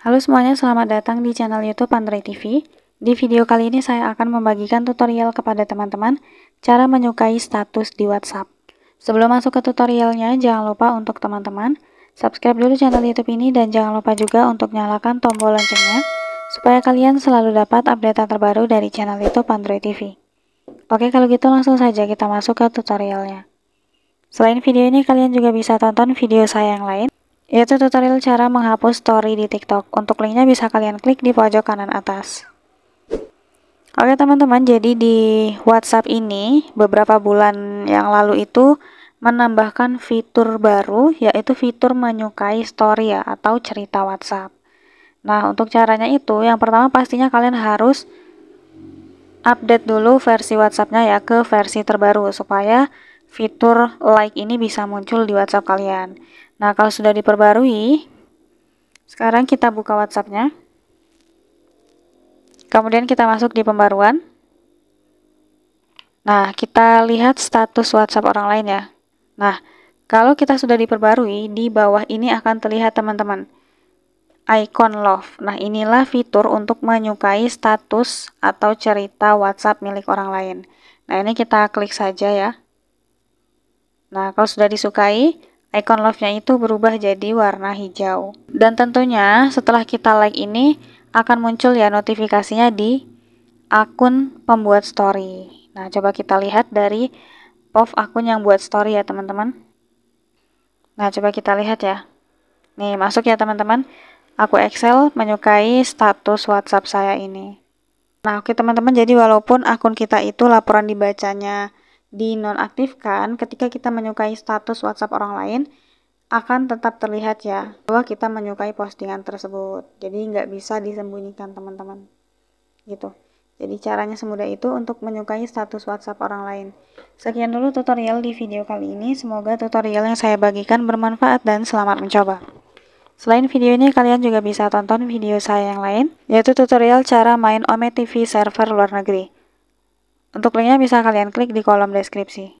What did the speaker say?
Halo semuanya, selamat datang di channel YouTube Android TV. Di video kali ini saya akan membagikan tutorial kepada teman-teman cara menyukai status di WhatsApp. Sebelum masuk ke tutorialnya, jangan lupa untuk teman-teman subscribe dulu channel YouTube ini dan jangan lupa juga untuk nyalakan tombol loncengnya supaya kalian selalu dapat update terbaru dari channel YouTube Android TV. Oke, kalau gitu langsung saja kita masuk ke tutorialnya. Selain video ini, kalian juga bisa tonton video saya yang lain yaitu tutorial cara menghapus story di TikTok. Untuk linknya bisa kalian klik di pojok kanan atas. Oke teman-teman, jadi di WhatsApp ini beberapa bulan yang lalu itu menambahkan fitur baru yaitu fitur menyukai story ya atau cerita WhatsApp. Nah, untuk caranya itu yang pertama pastinya kalian harus update dulu versi WhatsAppnya ya ke versi terbaru supaya fitur like ini bisa muncul di WhatsApp kalian. Nah, kalau sudah diperbarui, sekarang kita buka WhatsApp-nya. Kemudian kita masuk di pembaruan. Nah, kita lihat status WhatsApp orang lain ya. Nah, kalau kita sudah diperbarui, di bawah ini akan terlihat teman-teman. Icon love. Nah, inilah fitur untuk menyukai status atau cerita WhatsApp milik orang lain. Nah, ini kita klik saja ya. Nah, kalau sudah disukai, icon love-nya itu berubah jadi warna hijau. Dan tentunya setelah kita like ini akan muncul ya notifikasinya di akun pembuat story. Nah, coba kita lihat dari pop akun yang buat story ya, teman-teman. Nah, coba kita lihat ya. Nih, masuk ya, teman-teman. Aku Excel menyukai status WhatsApp saya ini. Nah, oke teman-teman, jadi walaupun akun kita itu laporan dibacanya dinonaktifkan ketika kita menyukai status WhatsApp orang lain akan tetap terlihat ya bahwa kita menyukai postingan tersebut jadi nggak bisa disembunyikan teman-teman gitu jadi caranya semudah itu untuk menyukai status WhatsApp orang lain sekian dulu tutorial di video kali ini semoga tutorial yang saya bagikan bermanfaat dan selamat mencoba selain video ini kalian juga bisa tonton video saya yang lain yaitu tutorial cara main Ome TV server luar negeri untuk linknya bisa kalian klik di kolom deskripsi.